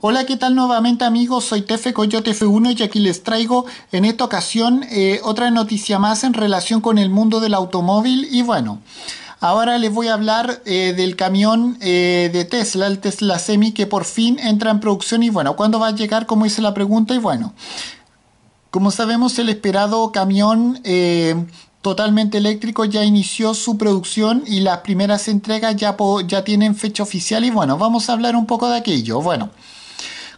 Hola, ¿qué tal nuevamente amigos? Soy Tefe Coyote F1 y aquí les traigo en esta ocasión eh, otra noticia más en relación con el mundo del automóvil y bueno... Ahora les voy a hablar eh, del camión eh, de Tesla, el Tesla Semi, que por fin entra en producción y bueno, ¿cuándo va a llegar? Como hice la pregunta y bueno, como sabemos el esperado camión totalmente eléctrico ya inició su producción y las primeras entregas ya, ya tienen fecha oficial y bueno, vamos a hablar un poco de aquello. Bueno.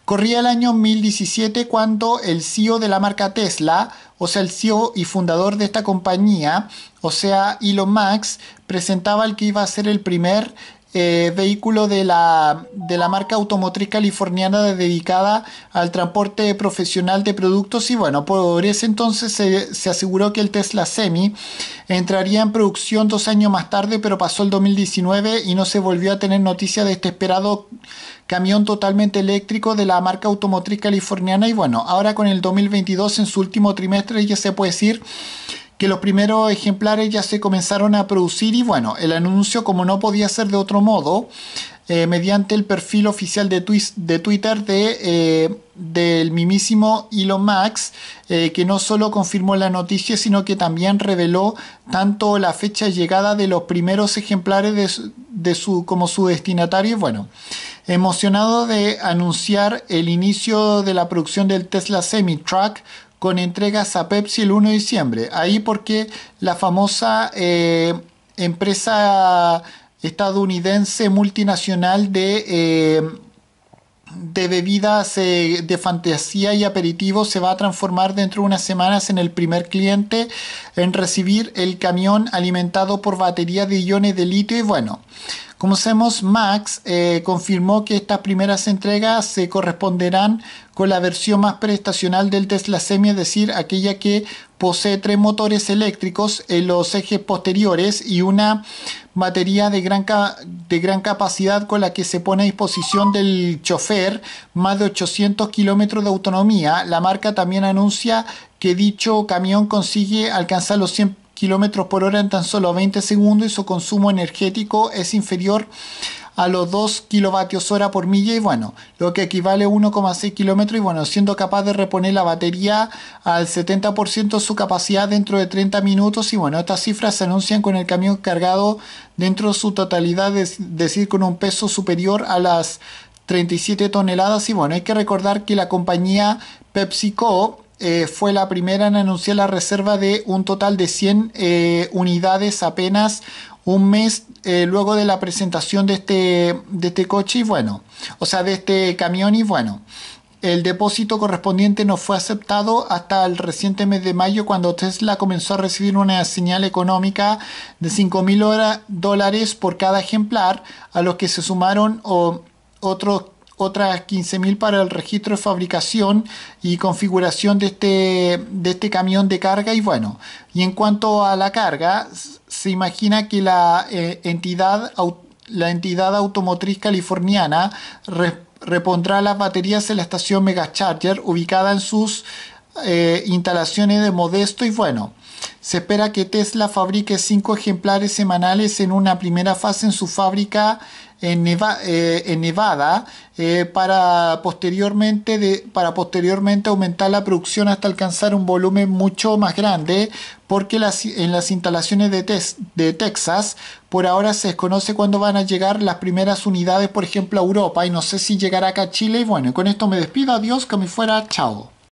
Corría el año 2017 cuando el CEO de la marca Tesla, o sea, el CEO y fundador de esta compañía, o sea, Elon Musk, presentaba el que iba a ser el primer eh, vehículo de la, de la marca automotriz californiana dedicada al transporte profesional de productos y bueno, por ese entonces se, se aseguró que el Tesla Semi entraría en producción dos años más tarde, pero pasó el 2019 y no se volvió a tener noticia de este esperado camión totalmente eléctrico de la marca automotriz californiana y bueno, ahora con el 2022 en su último trimestre ya se puede decir que los primeros ejemplares ya se comenzaron a producir y bueno, el anuncio como no podía ser de otro modo, eh, mediante el perfil oficial de, de Twitter de, eh, del mimísimo Elon Max, eh, que no solo confirmó la noticia, sino que también reveló tanto la fecha llegada de los primeros ejemplares como su destinatario. Bueno, emocionado de anunciar el inicio de la producción del Tesla Semi-Truck con entregas a Pepsi el 1 de diciembre. Ahí porque la famosa eh, empresa estadounidense multinacional de, eh, bebidas eh, de fantasía y aperitivos se va a transformar dentro de unas semanas en el primer cliente en recibir el camión alimentado por batería de iones de litio y bueno. Como sabemos, Max eh, confirmó que estas primeras entregas se corresponderán con la versión más prestacional del Tesla Semi, es decir, aquella que posee tres motores eléctricos en los ejes posteriores y una batería de gran, de gran capacidad con la que se pone a disposición del chofer más de 800 kilómetros de autonomía. La marca también anuncia que dicho camión consigue alcanzar los 100 kilómetros por hora en tan solo 20 segundos y su consumo energético es inferior a los 2 kilovatios hora por milla y bueno, lo que equivale a 1,6 kilómetros y bueno, siendo capaz de reponer la batería al 70% de su capacidad dentro de 30 minutos y bueno, estas cifras se anuncian con el camión cargado dentro de su totalidad, es decir, con un peso superior a las 37 toneladas y bueno, hay que recordar que la compañía PepsiCo eh, fue la primera en anunciar la reserva de un total de 100 eh, unidades apenas un mes eh, luego de la presentación de este, este coche y bueno, o sea, de este camión y bueno. El depósito correspondiente no fue aceptado hasta el reciente mes de mayo cuando Tesla comenzó a recibir una señal económica de 5.000 dólares por cada ejemplar, a los que se sumaron o, otros otras 15.000 para el registro de fabricación y configuración de este, de este camión de carga. Y bueno, y en cuanto a la carga, se imagina que la eh, entidad la entidad automotriz californiana repondrá las baterías en la estación Megacharger ubicada en sus eh, instalaciones de Modesto y bueno, se espera que Tesla fabrique cinco ejemplares semanales en una primera fase en su fábrica en, eh, Nevada eh, para, posteriormente para posteriormente aumentar la producción hasta alcanzar un volumen mucho más grande porque en las instalaciones de, de Texas por ahora se desconoce cuándo van a llegar las primeras unidades por ejemplo a Europa y no sé si llegará acá a Chile y bueno con esto me despido adiós que me fuera chao